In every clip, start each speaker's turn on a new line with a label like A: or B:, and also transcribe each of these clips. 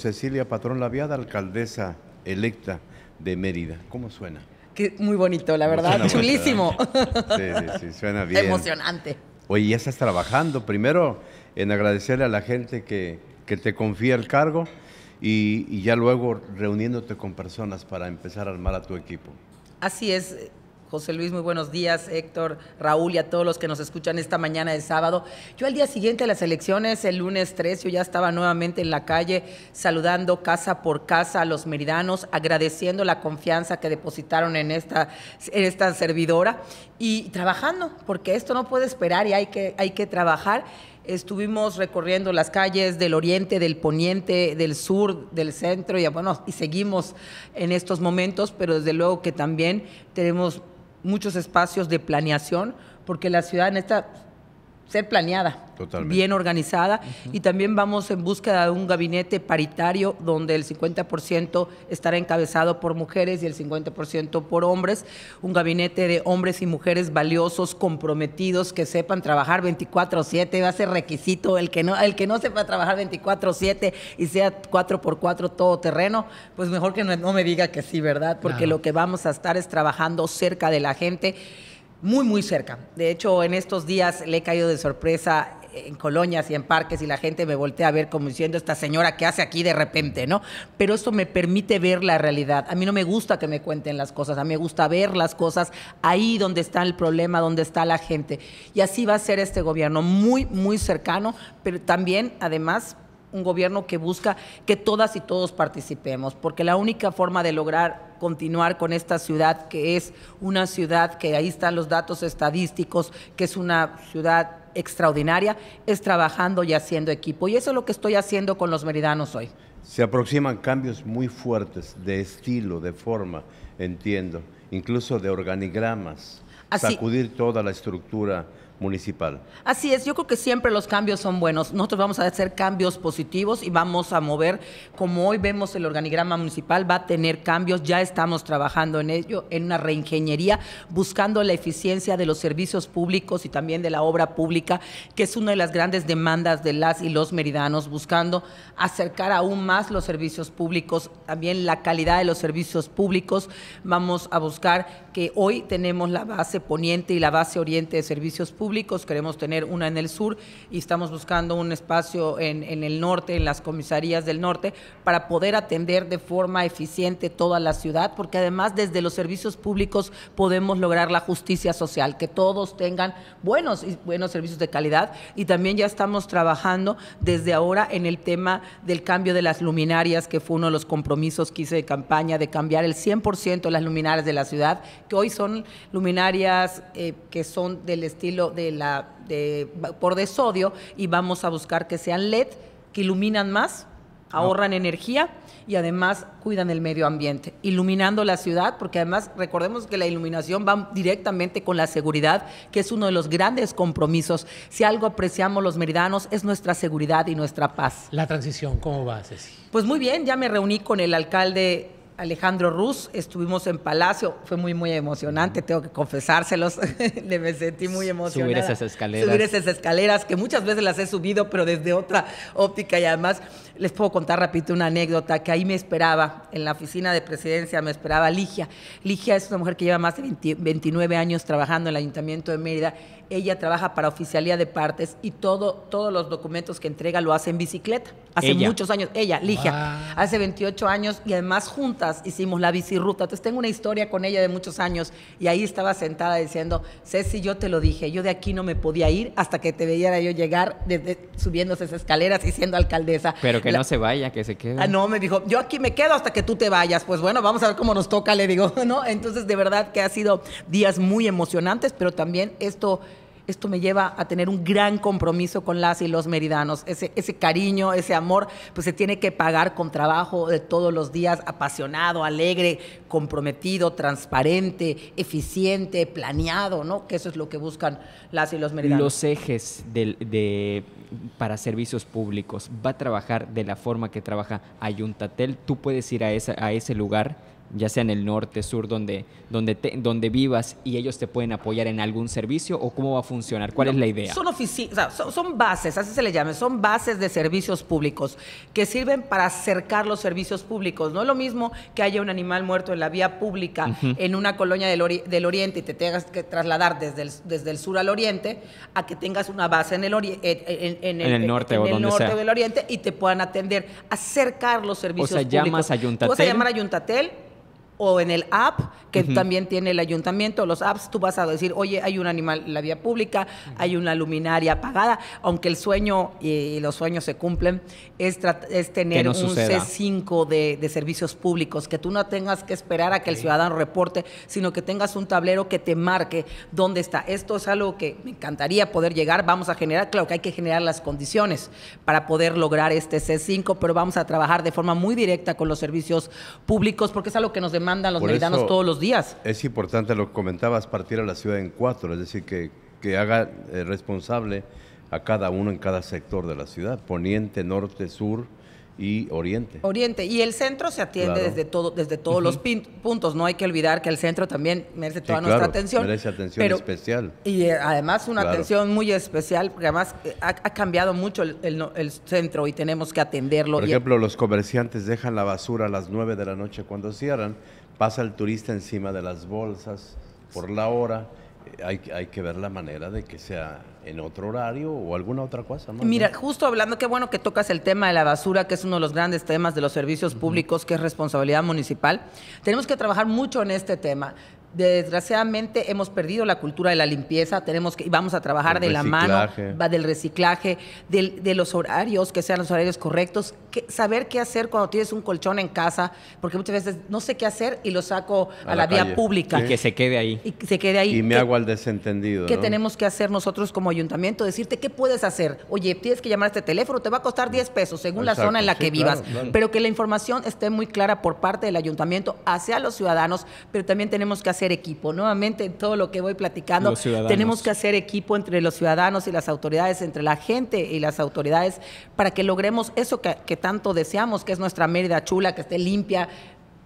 A: Cecilia Patrón Laviada, alcaldesa electa de Mérida. ¿Cómo suena?
B: Que muy bonito, la verdad, chulísimo. Sí,
A: sí, sí, suena bien.
B: Emocionante.
A: Oye, ya estás trabajando. Primero, en agradecerle a la gente que, te confía el cargo y ya luego reuniéndote con personas para empezar a armar a tu equipo.
B: Así es, José Luis, muy buenos días, Héctor, Raúl y a todos los que nos escuchan esta mañana de sábado. Yo al día siguiente de las elecciones, el lunes 13, yo ya estaba nuevamente en la calle saludando casa por casa a los meridanos, agradeciendo la confianza que depositaron en esta, en esta servidora y trabajando, porque esto no puede esperar y hay que, hay que trabajar. Estuvimos recorriendo las calles del oriente, del poniente, del sur, del centro y bueno, y seguimos en estos momentos, pero desde luego que también tenemos muchos espacios de planeación, porque la ciudad en esta ser planeada, bien organizada y también vamos en búsqueda de un gabinete paritario donde el 50% estará encabezado por mujeres y el 50% por hombres, un gabinete de hombres y mujeres valiosos, comprometidos, que sepan trabajar 24/7, va a ser requisito el que no el que no sepa trabajar 24/7 y sea 4x4 todo terreno, pues mejor que no, me diga que sí, ¿verdad? Porque lo que vamos a estar es trabajando cerca de la gente muy, muy cerca. De hecho, en estos días le he caído de sorpresa en colonias y en parques y la gente me voltea a ver como diciendo esta señora que hace aquí de repente, ¿no? Pero esto me permite ver la realidad. A mí no me gusta que me cuenten las cosas, a mí me gusta ver las cosas ahí donde está el problema, donde está la gente. Y así va a ser este gobierno, muy, muy cercano, pero también, además, un gobierno que busca que todas y todos participemos, porque la única forma de lograr continuar con esta ciudad que es una ciudad que ahí están los datos estadísticos, que es una ciudad extraordinaria, es trabajando y haciendo equipo. Y eso es lo que estoy haciendo con los meridanos hoy.
A: Se aproximan cambios muy fuertes de estilo, de forma, entiendo, incluso de organigramas, sacudir toda la estructura municipal.
B: Así es, yo creo que siempre los cambios son buenos. Nosotros vamos a hacer cambios positivos y vamos a mover, como hoy vemos el organigrama municipal, va a tener cambios, ya estamos trabajando en ello, en una reingeniería, buscando la eficiencia de los servicios públicos y también de la obra pública, que es una de las grandes demandas de las y los meridanos, buscando acercar aún más los servicios públicos, también la calidad de los servicios públicos. Vamos a buscar que hoy tenemos la base poniente y la base oriente de servicios públicos queremos tener una en el sur y estamos buscando un espacio en, el norte, en las comisarías del norte, para poder atender de forma eficiente toda la ciudad, porque además desde los servicios públicos podemos lograr la justicia social, que todos tengan buenos y buenos servicios de calidad y también ya estamos trabajando desde ahora en el tema del cambio de las luminarias, que fue uno de los compromisos que hice de campaña, de cambiar el 100% de las luminarias de la ciudad, que hoy son luminarias eh, que son del estilo de de, por de sodio y vamos a buscar que sean LED, que iluminan más, ahorran energía y además cuidan el medio ambiente, iluminando la ciudad, porque además recordemos que la iluminación va directamente con la seguridad, que es uno de los grandes compromisos. Si algo apreciamos los meridanos es nuestra seguridad y nuestra paz. La transición, ¿cómo va, Ceci? Pues muy bien, ya me reuní con el alcalde Alejandro Ruz, estuvimos en Palacio, fue muy, muy emocionante, tengo que confesárselos, me sentí muy emocionada. Subir esas escaleras. Subir esas escaleras, que muchas veces las he subido, pero desde otra óptica y además les puedo contar rapidito una anécdota que ahí me esperaba, en la oficina de presidencia me esperaba Ligia. Ligia es una mujer que lleva más de 29 años trabajando en el Ayuntamiento de Mérida, ella trabaja para Oficialía de Partes y todo, todos los documentos que entrega lo hace en bicicleta. Hace muchos años, ella, Ligia, hace 28 años y además juntas hicimos la bicirruta. Entonces tengo una historia con ella de muchos años y ahí estaba sentada diciendo, Ceci, yo te lo dije, yo de aquí no me podía ir hasta que te veía yo llegar desde, subiéndose esas escaleras y siendo alcaldesa. Pero que no se vaya, que se quede. Ah, no, me dijo, yo aquí me quedo hasta que tú te vayas. Pues bueno, vamos a ver cómo nos toca, le digo, ¿no? Entonces de verdad que ha sido días muy emocionantes, pero también esto esto me lleva a tener un gran compromiso con las y los meridanos. Ese, ese cariño, ese amor, pues se tiene que pagar con trabajo de todos los días, apasionado, alegre, comprometido, transparente, eficiente, planeado, ¿no? Que eso es lo que buscan las y los meridanos. Los
A: ejes
B: de, para servicios públicos, va a trabajar de la forma que trabaja Ayuntatel. Tú puedes ir a, a ese lugar ya sea en el norte, sur, donde, donde, donde vivas y ellos te pueden apoyar en algún servicio o cómo va a funcionar? ¿Cuál es la idea? Son, oficinas, son, bases, así se le llama, son bases de servicios públicos que sirven para acercar los servicios públicos. No es lo mismo que haya un animal muerto en la vía pública en una colonia del, oriente y te tengas que trasladar desde el, desde el sur al oriente a que tengas una base en el, en, el, norte, del oriente y te puedan atender, acercar los servicios o sea, llamas a ayuntatel? llamar a o en el app que también tiene el ayuntamiento. Los apps tú vas a decir, oye, hay un animal en la vía pública, hay una luminaria apagada, aunque el sueño y los sueños se cumplen, es, tener un C5 de, servicios públicos, que tú no tengas que esperar a que el ciudadano reporte, sino que tengas un tablero que te marque dónde está. Esto es algo que me encantaría poder llegar. Vamos a generar, claro que hay que generar las condiciones para poder lograr este C5, pero vamos a trabajar de forma muy directa con los servicios públicos porque es algo que nos demanda andan los meridianos todos
A: los días. Es importante, lo que comentabas, partir a la ciudad en cuatro, es decir, que, que haga eh, responsable a cada uno en cada sector de la ciudad, poniente, norte, sur y oriente.
B: Oriente, y el centro se atiende desde, todo, desde todos los puntos, no hay que olvidar que el centro también merece toda nuestra atención. Merece atención
A: especial.
B: Y eh, además una atención muy especial, porque además eh, ha, cambiado mucho el, centro y tenemos que atenderlo. Por ejemplo,
A: los comerciantes dejan la basura a las 9 de la noche cuando cierran pasa el turista encima de las bolsas por la hora. Eh, hay, hay, que ver la manera de que sea en otro horario o alguna otra cosa. Mira,
B: justo hablando, qué bueno que tocas el tema de la basura, que es uno de los grandes temas de los servicios públicos, que es responsabilidad municipal. Tenemos que trabajar mucho en este tema desgraciadamente hemos perdido la cultura de la limpieza, tenemos que, vamos a trabajar de la mano, va del reciclaje, de los horarios, que sean los horarios correctos, saber qué hacer cuando tienes un colchón en casa, porque muchas veces no sé qué hacer y lo saco a, la, vía pública. Y que se quede ahí. Y se quede ahí. Y
A: me hago al desentendido. ¿Qué tenemos
B: que hacer nosotros como ayuntamiento? Decirte qué puedes hacer. Oye, tienes que llamar a este teléfono, te va a costar 10 pesos según la zona en la que vivas, pero que la información esté muy clara por parte del ayuntamiento hacia los ciudadanos, pero también tenemos que hacer equipo. Nuevamente, en todo lo que voy platicando, tenemos que hacer equipo entre los ciudadanos y las autoridades, entre la gente y las autoridades, para que logremos eso que, tanto deseamos, que es nuestra Mérida chula, que esté limpia,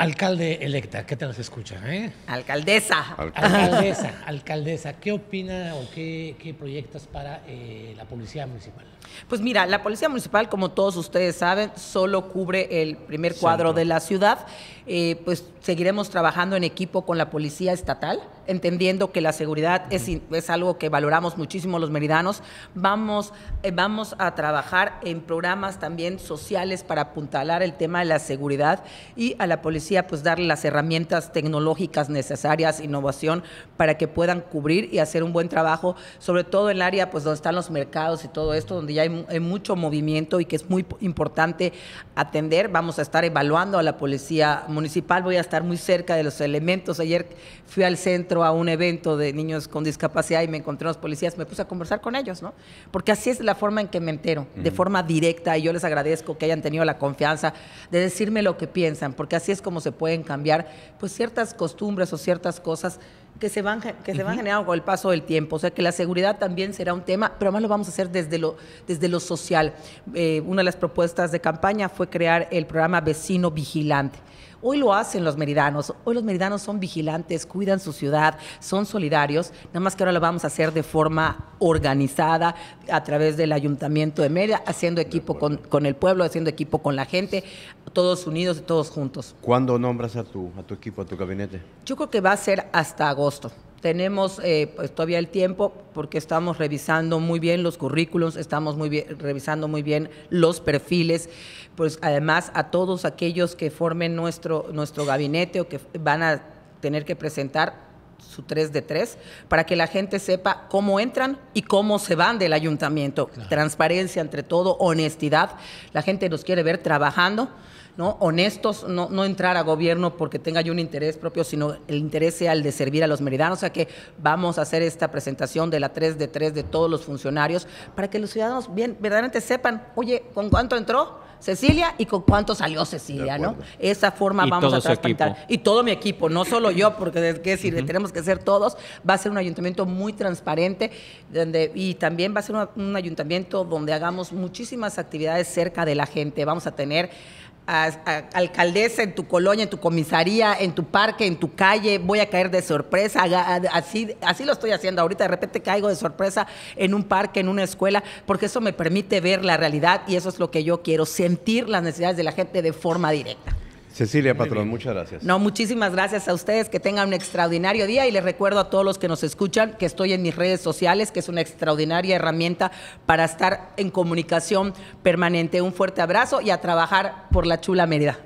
B: Alcalde electa, ¿qué tal se escucha? Eh? Alcaldesa.
A: Alcaldesa, alcaldesa. ¿Qué opina o qué, qué proyectas para eh, la Policía Municipal?
B: Pues mira, la Policía Municipal, como todos ustedes saben, solo cubre el primer cuadro de la ciudad. Eh, pues seguiremos trabajando en equipo con la Policía Estatal, entendiendo que la seguridad es, algo que valoramos muchísimo los meridanos. Vamos, eh, vamos a trabajar en programas también sociales para apuntalar el tema de la seguridad y a la policía pues darle las herramientas tecnológicas necesarias, innovación, para que puedan cubrir y hacer un buen trabajo, sobre todo en el área pues donde están los mercados y todo esto, donde ya hay, hay mucho movimiento y que es muy importante atender. Vamos a estar evaluando a la policía municipal voy a estar muy cerca de los elementos. Ayer fui al centro a un evento de niños con discapacidad y me encontré los policías, me puse a conversar con ellos, ¿no? Porque así es la forma en que me entero, de forma directa, y yo les agradezco que hayan tenido la confianza de decirme lo que piensan, porque así es como se pueden cambiar pues ciertas costumbres o ciertas cosas que se van, que se van generando con el paso del tiempo. O sea que la seguridad también será un tema, pero además lo vamos a hacer desde lo, desde lo social. Eh, una de las propuestas de campaña fue crear el programa Vecino Vigilante. Hoy lo hacen los meridanos. Hoy los meridanos son vigilantes, cuidan su ciudad, son solidarios. Nada más que ahora lo vamos a hacer de forma organizada a través del Ayuntamiento de Mérida, haciendo equipo con, con, el pueblo, haciendo equipo con la gente,
A: todos unidos y todos juntos. ¿Cuándo nombras a tu, a tu equipo, a tu gabinete?
B: Yo creo que va a ser hasta agosto tenemos eh, pues, todavía el tiempo porque estamos revisando muy bien los currículos, estamos muy bien, revisando muy bien los perfiles, pues además a todos aquellos que formen nuestro, nuestro gabinete o que van a tener que presentar su 3 de 3, para que la gente sepa cómo entran y cómo se van del ayuntamiento. Transparencia entre todo, honestidad. La gente nos quiere ver trabajando honestos, no, entrar a gobierno porque tenga yo un interés propio, sino el interés sea el de servir a los meridianos. O sea que vamos a hacer esta presentación de la 3 de 3 de todos los funcionarios para que los ciudadanos bien, verdaderamente sepan, oye, ¿con cuánto entró? Cecilia y con cuánto salió Cecilia, ¿no? Esa forma vamos a transparentar. Y todo mi equipo, no solo yo, porque es que tenemos que ser todos. Va a ser un ayuntamiento muy transparente donde, y también va a ser un ayuntamiento donde hagamos muchísimas actividades cerca de la gente. Vamos a tener alcaldesa en tu colonia, en tu comisaría, en tu parque, en tu calle, voy a caer de sorpresa, así, así lo estoy haciendo ahorita, de repente caigo de sorpresa en un parque, en una escuela, porque eso me permite ver la realidad y eso es lo que yo quiero, sentir las necesidades de la gente de forma directa.
A: Cecilia Patrón, muchas gracias.
B: No, muchísimas gracias a ustedes, que tengan un extraordinario día y les recuerdo a todos los que nos escuchan que estoy en mis redes sociales, que es una extraordinaria herramienta para estar en comunicación permanente. Un fuerte abrazo y a trabajar por la chula Mérida.